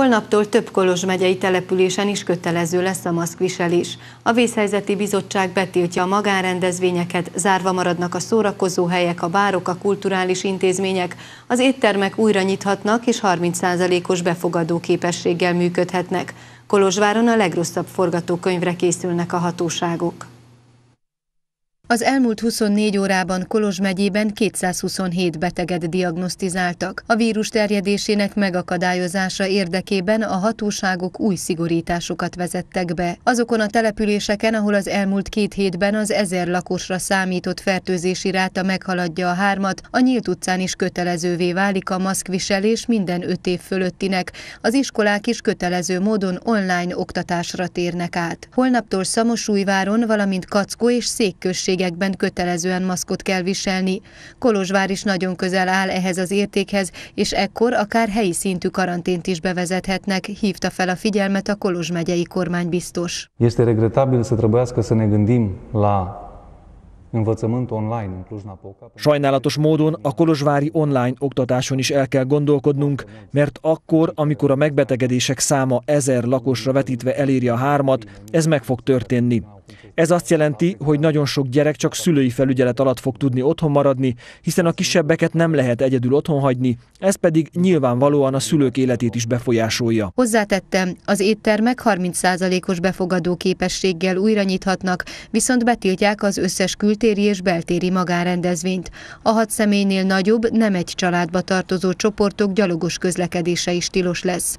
Holnaptól több Kolozs megyei településen is kötelező lesz a maszkviselés. A Vészhelyzeti Bizottság betiltja a magánrendezvényeket, zárva maradnak a helyek, a bárok, a kulturális intézmények, az éttermek újra nyithatnak és 30%-os befogadó képességgel működhetnek. Kolozsváron a legrosszabb forgatókönyvre készülnek a hatóságok. Az elmúlt 24 órában Kolozs megyében 227 beteget diagnosztizáltak. A vírus terjedésének megakadályozása érdekében a hatóságok új szigorításokat vezettek be. Azokon a településeken, ahol az elmúlt két hétben az ezer lakosra számított fertőzési ráta meghaladja a hármat, a nyílt utcán is kötelezővé válik a maszkviselés minden öt év fölöttinek. Az iskolák is kötelező módon online oktatásra térnek át. Holnaptól Szamosújváron, valamint Kackó és Székközség cégekben kötelezően maszkot kell viselni. Kolozsvár is nagyon közel áll ehhez az értékhez, és ekkor akár helyi szintű karantént is bevezethetnek, hívta fel a figyelmet a Kolozs megyei kormánybiztos. Este regretabil să trebuiască să ne gândim la Sajnálatos módon a kolozsvári online oktatáson is el kell gondolkodnunk, mert akkor, amikor a megbetegedések száma ezer lakosra vetítve eléri a hármat, ez meg fog történni. Ez azt jelenti, hogy nagyon sok gyerek csak szülői felügyelet alatt fog tudni otthon maradni, hiszen a kisebbeket nem lehet egyedül otthon hagyni, ez pedig nyilvánvalóan a szülők életét is befolyásolja. Hozzátettem, az éttermek 30%-os befogadó képességgel újra nyithatnak, viszont betiltják az összes kültéri és beltéri magárendezvényt. A hat személynél nagyobb, nem egy családba tartozó csoportok gyalogos közlekedése is tilos lesz.